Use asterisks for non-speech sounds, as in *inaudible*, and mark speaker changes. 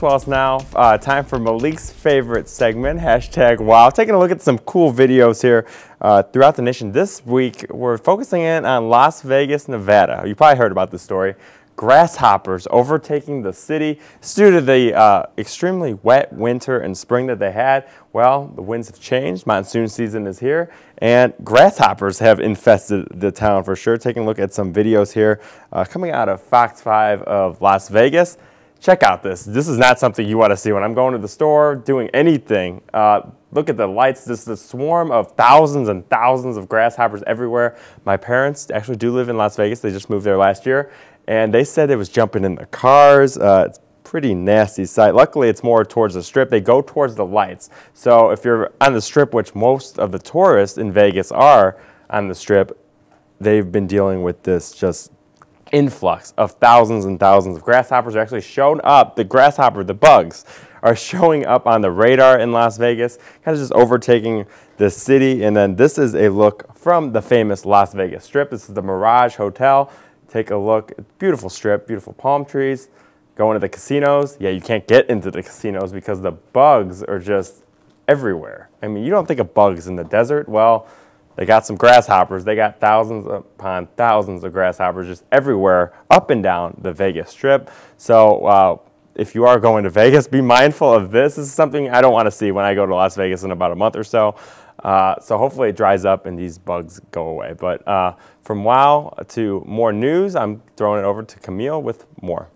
Speaker 1: well, it's now, uh, time for Malik's favorite segment, hashtag wow. Taking a look at some cool videos here uh, throughout the nation. This week, we're focusing in on Las Vegas, Nevada. You probably heard about this story. Grasshoppers overtaking the city. It's due to the uh, extremely wet winter and spring that they had. Well, the winds have changed. Monsoon season is here, and grasshoppers have infested the town for sure. Taking a look at some videos here uh, coming out of Fox 5 of Las Vegas check out this. This is not something you want to see when I'm going to the store, doing anything. Uh, look at the lights, this is a swarm of thousands and thousands of grasshoppers everywhere. My parents actually do live in Las Vegas. They just moved there last year. And they said it was jumping in the cars. Uh, it's pretty nasty sight. Luckily, it's more towards the strip. They go towards the lights. So if you're on the strip, which most of the tourists in Vegas are on the strip, they've been dealing with this just influx of thousands and thousands of grasshoppers are actually shown up. The grasshopper, the bugs, are showing up on the radar in Las Vegas, kind of just overtaking the city. And then this is a look from the famous Las Vegas Strip. This is the Mirage Hotel. Take a look. Beautiful strip, beautiful palm trees. Going to the casinos. Yeah, you can't get into the casinos because the bugs are just everywhere. I mean, you don't think of bugs in the desert. Well, they got some grasshoppers. They got thousands upon thousands of grasshoppers just everywhere up and down the Vegas Strip. So uh, if you are going to *laughs* Vegas, be mindful of this. This is something I don't want to see when I go to Las Vegas in about a month or so. Uh, so hopefully it dries up and these bugs go away. But uh, from WOW to more news, I'm throwing it over to Camille with more.